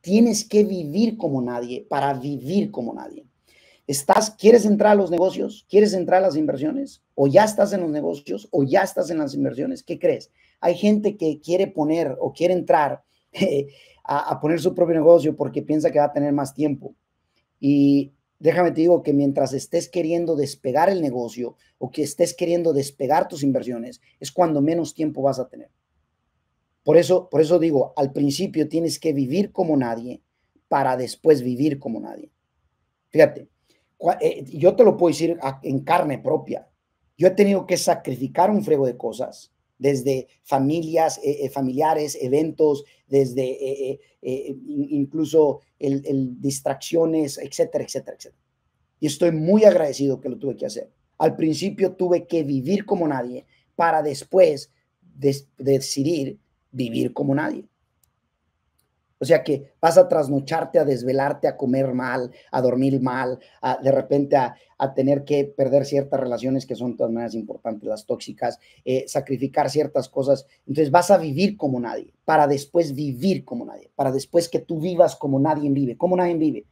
Tienes que vivir como nadie para vivir como nadie. Estás, ¿Quieres entrar a los negocios? ¿Quieres entrar a las inversiones? ¿O ya estás en los negocios? ¿O ya estás en las inversiones? ¿Qué crees? Hay gente que quiere poner o quiere entrar eh, a poner su propio negocio porque piensa que va a tener más tiempo. Y déjame te digo que mientras estés queriendo despegar el negocio o que estés queriendo despegar tus inversiones, es cuando menos tiempo vas a tener. Por eso, por eso digo, al principio tienes que vivir como nadie para después vivir como nadie. Fíjate, eh, yo te lo puedo decir en carne propia. Yo he tenido que sacrificar un frego de cosas, desde familias, eh, eh, familiares, eventos, desde incluso el, distracciones, etcétera, etcétera, etcétera. Y estoy muy agradecido que lo tuve que hacer. Al principio tuve que vivir como nadie para después decidir vivir como nadie. O sea que vas a trasnocharte, a desvelarte, a comer mal, a dormir mal, a, de repente a, tener que perder ciertas relaciones que son de todas maneras importantes, las tóxicas, eh, sacrificar ciertas cosas. Entonces vas a vivir como nadie, para después vivir como nadie, para después que tú vivas como nadie vive. como nadie vive?